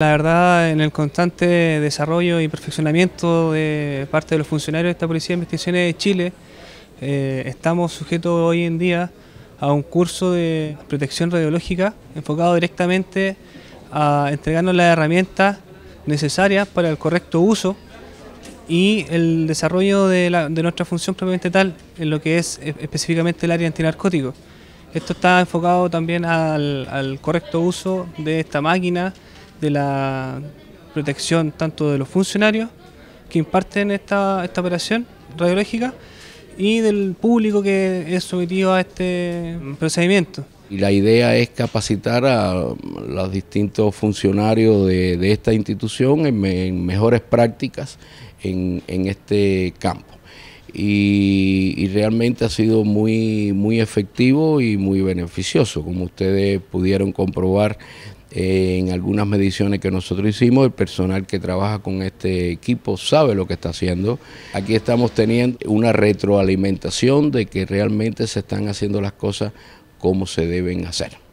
La verdad, en el constante desarrollo y perfeccionamiento de parte de los funcionarios de esta Policía de Investigaciones de Chile, eh, estamos sujetos hoy en día a un curso de protección radiológica enfocado directamente a entregarnos las herramientas necesarias para el correcto uso y el desarrollo de, nuestra función propiamente tal en lo que es eh, específicamente el área antinarcótico. Esto está enfocado también al correcto uso de esta máquina, de la protección tanto de los funcionarios que imparten esta, operación radiológica y del público que es sometido a este procedimiento. Y la idea es capacitar a los distintos funcionarios de, esta institución en, mejores prácticas en este campo y, realmente ha sido muy, muy efectivo y muy beneficioso. Como ustedes pudieron comprobar eh, en algunas mediciones que nosotros hicimos, el personal que trabaja con este equipo sabe lo que está haciendo. Aquí estamos teniendo una retroalimentación de que realmente se están haciendo las cosas como se deben hacer.